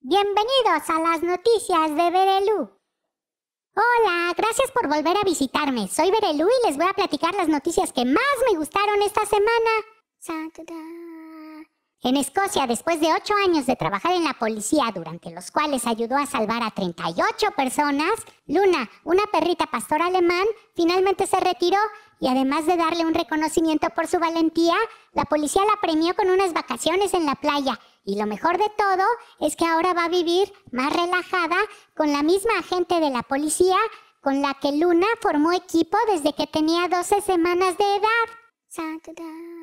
Bienvenidos a las noticias de Berelú. Hola, gracias por volver a visitarme. Soy Berelú y les voy a platicar las noticias que más me gustaron esta semana. En Escocia, después de ocho años de trabajar en la policía, durante los cuales ayudó a salvar a 38 personas, Luna, una perrita pastor alemán, finalmente se retiró y además de darle un reconocimiento por su valentía, la policía la premió con unas vacaciones en la playa. Y lo mejor de todo es que ahora va a vivir más relajada con la misma agente de la policía con la que Luna formó equipo desde que tenía 12 semanas de edad.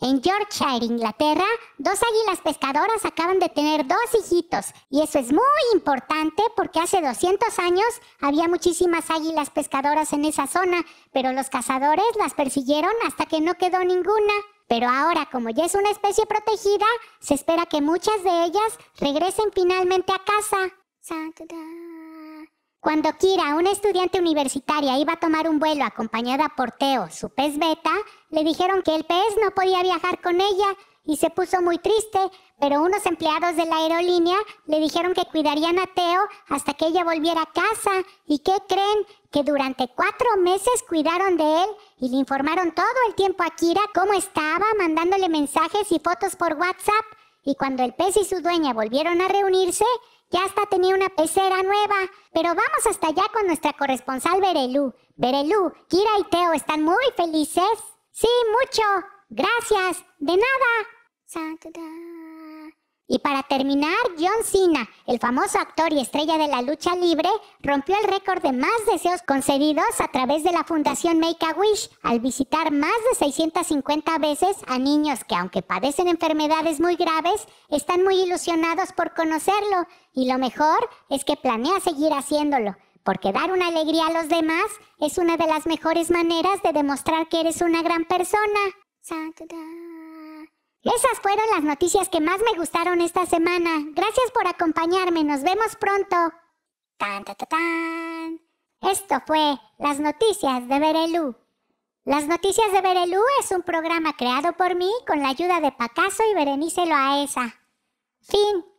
En Yorkshire, Inglaterra, dos águilas pescadoras acaban de tener dos hijitos y eso es muy importante porque hace 200 años había muchísimas águilas pescadoras en esa zona, pero los cazadores las persiguieron hasta que no quedó ninguna. Pero ahora, como ya es una especie protegida, se espera que muchas de ellas regresen finalmente a casa. Cuando Kira, una estudiante universitaria, iba a tomar un vuelo acompañada por Teo, su pez beta, le dijeron que el pez no podía viajar con ella y se puso muy triste, pero unos empleados de la aerolínea le dijeron que cuidarían a Teo hasta que ella volviera a casa. ¿Y qué creen? Que durante cuatro meses cuidaron de él y le informaron todo el tiempo a Kira cómo estaba, mandándole mensajes y fotos por WhatsApp. Y cuando el pez y su dueña volvieron a reunirse, ya hasta tenía una pecera nueva. Pero vamos hasta allá con nuestra corresponsal Berelú. Berelú, Kira y Teo están muy felices. Sí, mucho. Gracias. De nada. Y para terminar, John Cena, el famoso actor y estrella de la lucha libre, rompió el récord de más deseos concedidos a través de la Fundación Make a Wish al visitar más de 650 veces a niños que aunque padecen enfermedades muy graves, están muy ilusionados por conocerlo y lo mejor es que planea seguir haciéndolo. Porque dar una alegría a los demás es una de las mejores maneras de demostrar que eres una gran persona. Esas fueron las noticias que más me gustaron esta semana. Gracias por acompañarme. Nos vemos pronto. Tan, tan, tan, Esto fue Las Noticias de Berelú. Las Noticias de Berelú es un programa creado por mí con la ayuda de Pacaso y Berenice Loaesa. Fin.